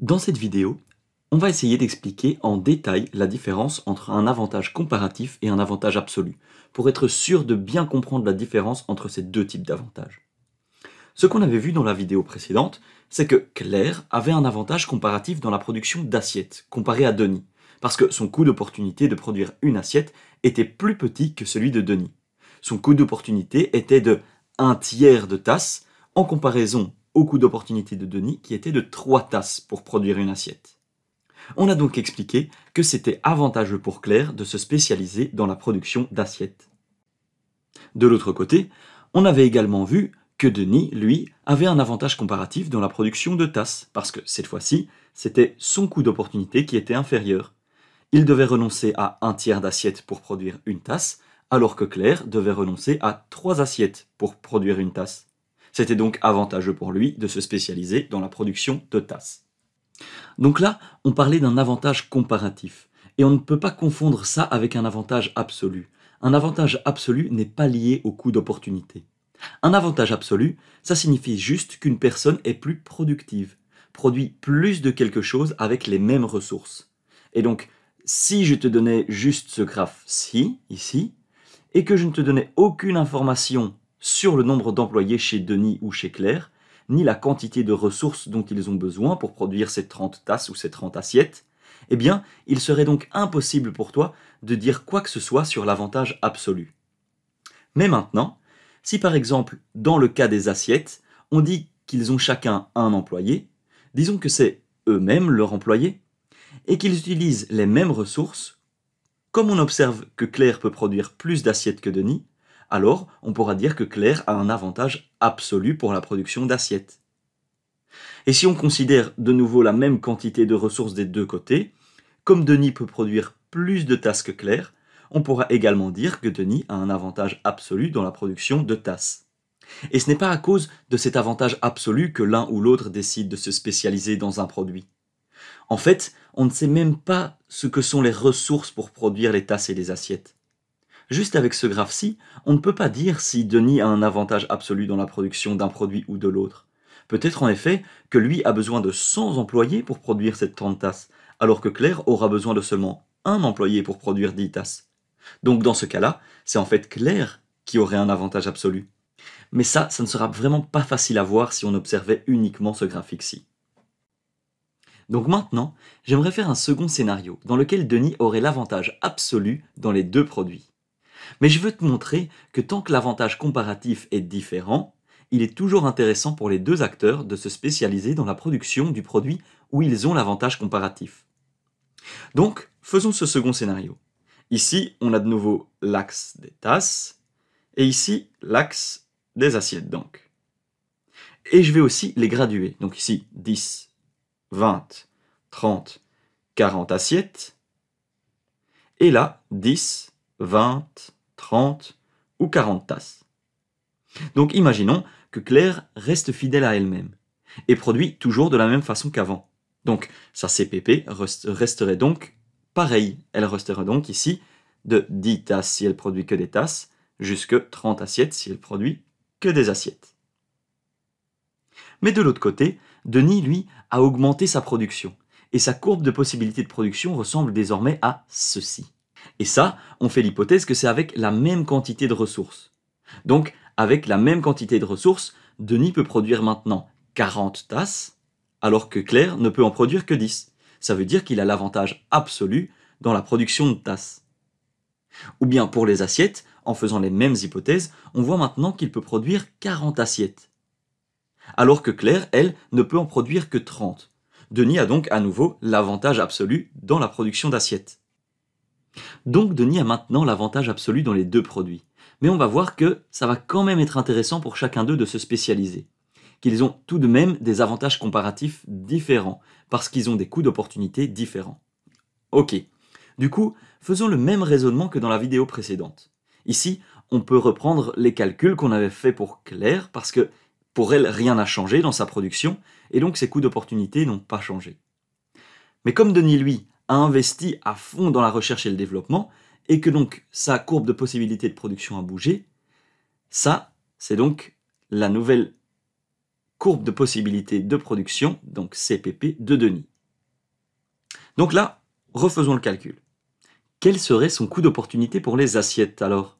Dans cette vidéo, on va essayer d'expliquer en détail la différence entre un avantage comparatif et un avantage absolu, pour être sûr de bien comprendre la différence entre ces deux types d'avantages. Ce qu'on avait vu dans la vidéo précédente, c'est que Claire avait un avantage comparatif dans la production d'assiettes, comparé à Denis, parce que son coût d'opportunité de produire une assiette était plus petit que celui de Denis. Son coût d'opportunité était de un tiers de tasse, en comparaison au coût d'opportunité de Denis qui était de 3 tasses pour produire une assiette. On a donc expliqué que c'était avantageux pour Claire de se spécialiser dans la production d'assiettes. De l'autre côté, on avait également vu que Denis, lui, avait un avantage comparatif dans la production de tasses, parce que cette fois-ci, c'était son coût d'opportunité qui était inférieur. Il devait renoncer à un tiers d'assiette pour produire une tasse, alors que Claire devait renoncer à trois assiettes pour produire une tasse. C'était donc avantageux pour lui de se spécialiser dans la production de tasses. Donc là, on parlait d'un avantage comparatif, et on ne peut pas confondre ça avec un avantage absolu. Un avantage absolu n'est pas lié au coût d'opportunité. Un avantage absolu, ça signifie juste qu'une personne est plus productive, produit plus de quelque chose avec les mêmes ressources. Et donc, si je te donnais juste ce graphe-ci, ici, et que je ne te donnais aucune information sur le nombre d'employés chez Denis ou chez Claire, ni la quantité de ressources dont ils ont besoin pour produire ces 30 tasses ou ces 30 assiettes, eh bien, il serait donc impossible pour toi de dire quoi que ce soit sur l'avantage absolu. Mais maintenant, si par exemple, dans le cas des assiettes, on dit qu'ils ont chacun un employé, disons que c'est eux-mêmes leur employé, et qu'ils utilisent les mêmes ressources, comme on observe que Claire peut produire plus d'assiettes que Denis, alors on pourra dire que Claire a un avantage absolu pour la production d'assiettes. Et si on considère de nouveau la même quantité de ressources des deux côtés, comme Denis peut produire plus de tasses que Claire, on pourra également dire que Denis a un avantage absolu dans la production de tasses. Et ce n'est pas à cause de cet avantage absolu que l'un ou l'autre décide de se spécialiser dans un produit. En fait, on ne sait même pas ce que sont les ressources pour produire les tasses et les assiettes. Juste avec ce graphe-ci, on ne peut pas dire si Denis a un avantage absolu dans la production d'un produit ou de l'autre. Peut-être en effet que lui a besoin de 100 employés pour produire cette 30 tasses, alors que Claire aura besoin de seulement un employé pour produire 10 tasses. Donc dans ce cas-là, c'est en fait Claire qui aurait un avantage absolu. Mais ça, ça ne sera vraiment pas facile à voir si on observait uniquement ce graphique-ci. Donc maintenant, j'aimerais faire un second scénario dans lequel Denis aurait l'avantage absolu dans les deux produits. Mais je veux te montrer que tant que l'avantage comparatif est différent, il est toujours intéressant pour les deux acteurs de se spécialiser dans la production du produit où ils ont l'avantage comparatif. Donc, faisons ce second scénario. Ici, on a de nouveau l'axe des tasses, et ici, l'axe des assiettes, donc. Et je vais aussi les graduer. Donc ici, 10, 20, 30, 40 assiettes. Et là, 10, 20, 30 ou 40 tasses. Donc imaginons que Claire reste fidèle à elle-même et produit toujours de la même façon qu'avant. Donc sa CPP resterait donc pareille. Elle resterait donc ici de 10 tasses si elle produit que des tasses, jusque 30 assiettes si elle produit que des assiettes. Mais de l'autre côté, Denis, lui, a augmenté sa production, et sa courbe de possibilité de production ressemble désormais à ceci. Et ça, on fait l'hypothèse que c'est avec la même quantité de ressources. Donc, avec la même quantité de ressources, Denis peut produire maintenant 40 tasses, alors que Claire ne peut en produire que 10. Ça veut dire qu'il a l'avantage absolu dans la production de tasses. Ou bien pour les assiettes, en faisant les mêmes hypothèses, on voit maintenant qu'il peut produire 40 assiettes. Alors que Claire, elle, ne peut en produire que 30. Denis a donc à nouveau l'avantage absolu dans la production d'assiettes. Donc Denis a maintenant l'avantage absolu dans les deux produits. Mais on va voir que ça va quand même être intéressant pour chacun d'eux de se spécialiser. Qu'ils ont tout de même des avantages comparatifs différents, parce qu'ils ont des coûts d'opportunité différents. Ok. Du coup, faisons le même raisonnement que dans la vidéo précédente. Ici, on peut reprendre les calculs qu'on avait fait pour Claire, parce que pour elle, rien n'a changé dans sa production, et donc ses coûts d'opportunité n'ont pas changé. Mais comme Denis, lui, a investi à fond dans la recherche et le développement, et que donc sa courbe de possibilité de production a bougé, ça, c'est donc la nouvelle courbe de possibilité de production, donc CPP, de Denis. Donc là, refaisons le calcul. Quel serait son coût d'opportunité pour les assiettes alors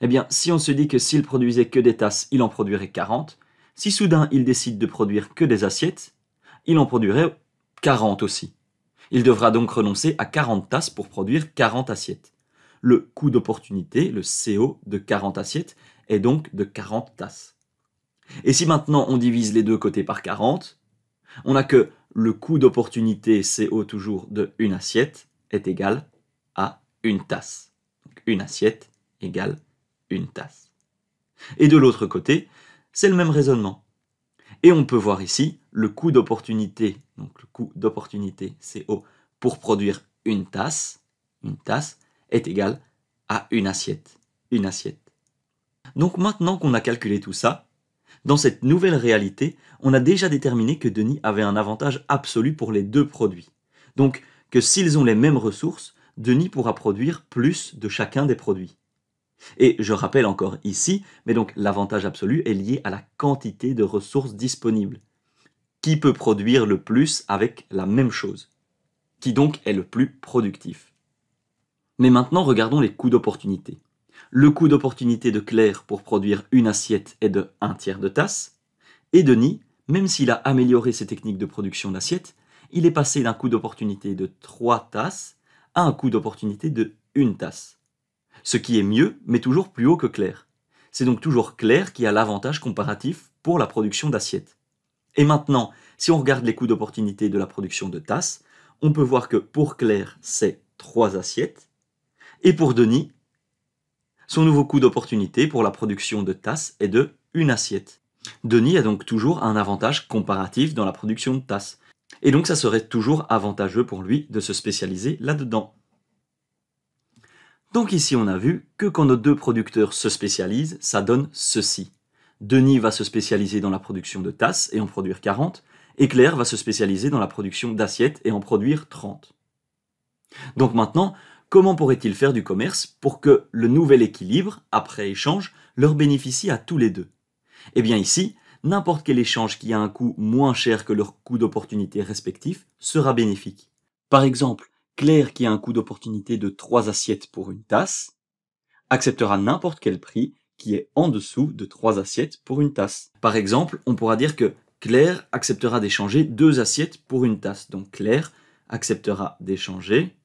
Eh bien, si on se dit que s'il produisait que des tasses, il en produirait 40, si soudain il décide de produire que des assiettes, il en produirait 40 aussi. Il devra donc renoncer à 40 tasses pour produire 40 assiettes. Le coût d'opportunité, le CO de 40 assiettes, est donc de 40 tasses. Et si maintenant on divise les deux côtés par 40, on a que le coût d'opportunité CO toujours de une assiette est égal à une tasse. Donc une assiette égale une tasse. Et de l'autre côté, c'est le même raisonnement. Et on peut voir ici le coût d'opportunité. Donc le coût d'opportunité CO pour produire une tasse, une tasse est égal à une assiette, une assiette. Donc maintenant qu'on a calculé tout ça, dans cette nouvelle réalité, on a déjà déterminé que Denis avait un avantage absolu pour les deux produits. Donc que s'ils ont les mêmes ressources, Denis pourra produire plus de chacun des produits. Et je rappelle encore ici, mais donc l'avantage absolu est lié à la quantité de ressources disponibles. Qui peut produire le plus avec la même chose Qui donc est le plus productif Mais maintenant, regardons les coûts d'opportunité. Le coût d'opportunité de Claire pour produire une assiette est de 1 tiers de tasse, et Denis, même s'il a amélioré ses techniques de production d'assiettes, il est passé d'un coût d'opportunité de 3 tasses à un coût d'opportunité de 1 tasse ce qui est mieux, mais toujours plus haut que Claire. C'est donc toujours Claire qui a l'avantage comparatif pour la production d'assiettes. Et maintenant, si on regarde les coûts d'opportunité de la production de tasses, on peut voir que pour Claire, c'est 3 assiettes, et pour Denis, son nouveau coût d'opportunité pour la production de tasses est de 1 assiette. Denis a donc toujours un avantage comparatif dans la production de tasses, et donc ça serait toujours avantageux pour lui de se spécialiser là-dedans. Donc ici, on a vu que quand nos deux producteurs se spécialisent, ça donne ceci. Denis va se spécialiser dans la production de tasses et en produire 40, et Claire va se spécialiser dans la production d'assiettes et en produire 30. Donc maintenant, comment pourrait-il faire du commerce pour que le nouvel équilibre, après échange, leur bénéficie à tous les deux Eh bien ici, n'importe quel échange qui a un coût moins cher que leur coût d'opportunité respectif sera bénéfique. Par exemple, Claire, qui a un coût d'opportunité de 3 assiettes pour une tasse, acceptera n'importe quel prix qui est en dessous de 3 assiettes pour une tasse. Par exemple, on pourra dire que Claire acceptera d'échanger 2 assiettes pour une tasse. Donc Claire acceptera d'échanger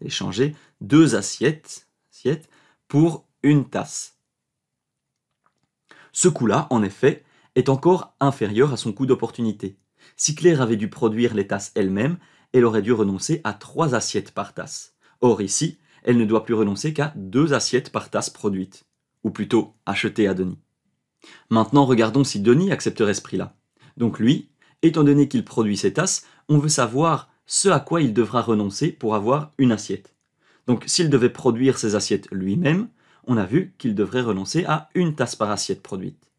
d'échanger deux assiettes, assiettes pour une tasse. Ce coût-là, en effet, est encore inférieur à son coût d'opportunité. Si Claire avait dû produire les tasses elle-même, elle aurait dû renoncer à trois assiettes par tasse. Or ici, elle ne doit plus renoncer qu'à deux assiettes par tasse produites, ou plutôt achetées à Denis. Maintenant, regardons si Denis accepterait ce prix-là. Donc lui, étant donné qu'il produit ses tasses, on veut savoir ce à quoi il devra renoncer pour avoir une assiette. Donc s'il devait produire ses assiettes lui-même, on a vu qu'il devrait renoncer à une tasse par assiette produite.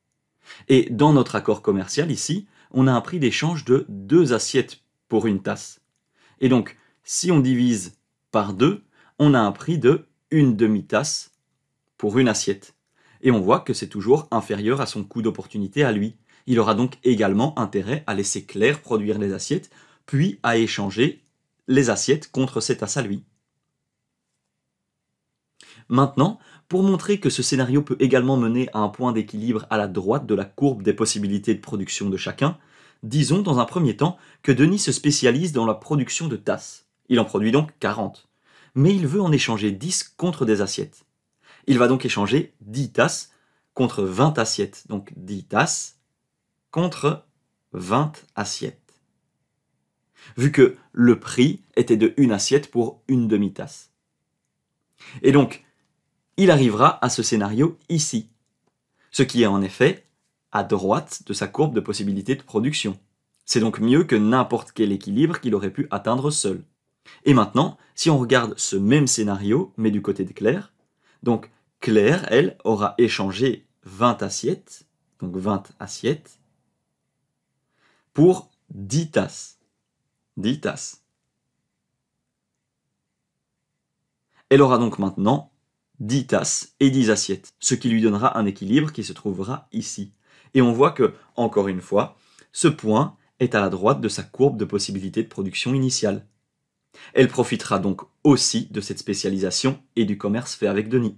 Et dans notre accord commercial ici, on a un prix d'échange de deux assiettes pour une tasse. Et donc, si on divise par deux, on a un prix de une demi-tasse pour une assiette. Et on voit que c'est toujours inférieur à son coût d'opportunité à lui. Il aura donc également intérêt à laisser Claire produire les assiettes, puis à échanger les assiettes contre ses tasses à lui. Maintenant, pour montrer que ce scénario peut également mener à un point d'équilibre à la droite de la courbe des possibilités de production de chacun, Disons dans un premier temps que Denis se spécialise dans la production de tasses. Il en produit donc 40. Mais il veut en échanger 10 contre des assiettes. Il va donc échanger 10 tasses contre 20 assiettes. Donc 10 tasses contre 20 assiettes. Vu que le prix était de une assiette pour une demi-tasse. Et donc, il arrivera à ce scénario ici. Ce qui est en effet à droite de sa courbe de possibilité de production. C'est donc mieux que n'importe quel équilibre qu'il aurait pu atteindre seul. Et maintenant, si on regarde ce même scénario, mais du côté de Claire, donc Claire, elle, aura échangé 20 assiettes, donc 20 assiettes, pour 10 tasses. 10 tasses. Elle aura donc maintenant 10 tasses et 10 assiettes, ce qui lui donnera un équilibre qui se trouvera ici. Et on voit que, encore une fois, ce point est à la droite de sa courbe de possibilité de production initiale. Elle profitera donc aussi de cette spécialisation et du commerce fait avec Denis.